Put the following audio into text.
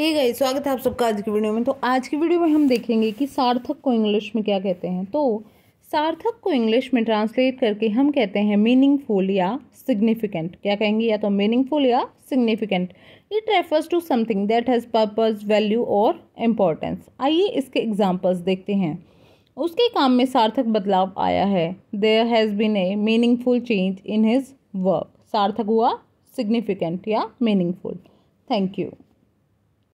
ही गई स्वागत है आप सबका आज की वीडियो में तो आज की वीडियो में हम देखेंगे कि सार्थक को इंग्लिश में क्या कहते हैं तो सार्थक को इंग्लिश में ट्रांसलेट करके हम कहते हैं मीनिंगफुल या सिग्निफिकेंट क्या कहेंगे या तो मीनिंगफुल या significant it refers to something that has purpose value और इम्पोर्टेंस आइए इसके एग्जाम्पल्स देखते हैं उसके काम में सार्थक बदलाव आया है there has been a meaningful change in his work सार्थक हुआ सिग्निफिकेंट या मीनिंगफुल थैंक यू